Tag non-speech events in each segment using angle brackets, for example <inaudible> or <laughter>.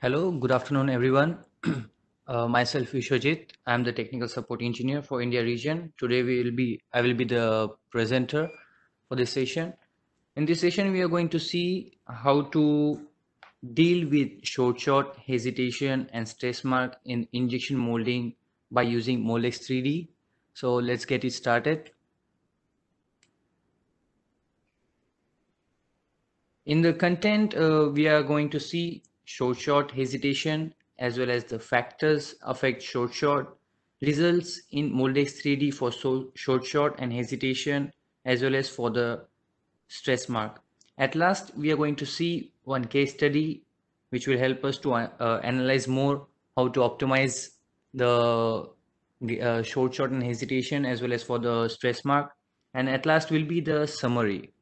Hello, good afternoon, everyone. <clears throat> uh, myself, Vishwajit. I'm the technical support engineer for India region. Today we will be, I will be the presenter for this session. In this session, we are going to see how to deal with short shot hesitation and stress mark in injection molding by using Molex 3D. So let's get it started. In the content, uh, we are going to see short short hesitation as well as the factors affect short short results in Moldex 3D for so short short and hesitation as well as for the stress mark. At last, we are going to see one case study which will help us to uh, uh analyze more how to optimize the uh, short short and hesitation as well as for the stress mark. And at last will be the summary.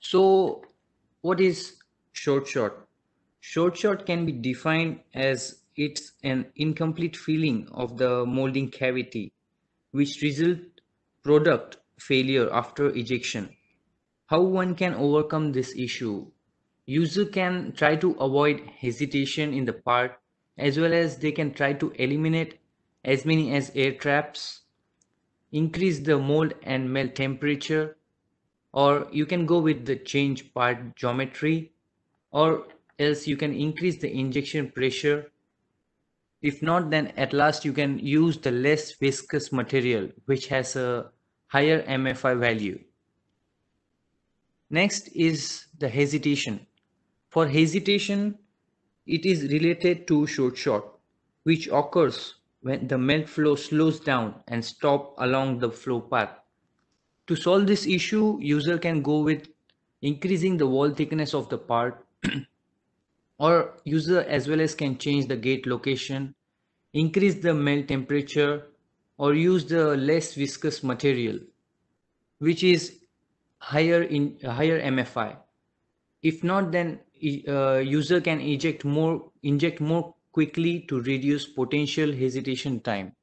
So what is short shot. Short shot can be defined as it's an incomplete filling of the molding cavity, which result product failure after ejection. How one can overcome this issue? User can try to avoid hesitation in the part as well as they can try to eliminate as many as air traps, increase the mold and melt temperature, or you can go with the change part geometry or else you can increase the injection pressure. If not, then at last you can use the less viscous material, which has a higher MFI value. Next is the hesitation. For hesitation, it is related to short shot, which occurs when the melt flow slows down and stop along the flow path. To solve this issue, user can go with increasing the wall thickness of the part <clears throat> or user as well as can change the gate location, increase the melt temperature or use the less viscous material which is higher in uh, higher MFI. If not then uh, user can eject more inject more quickly to reduce potential hesitation time.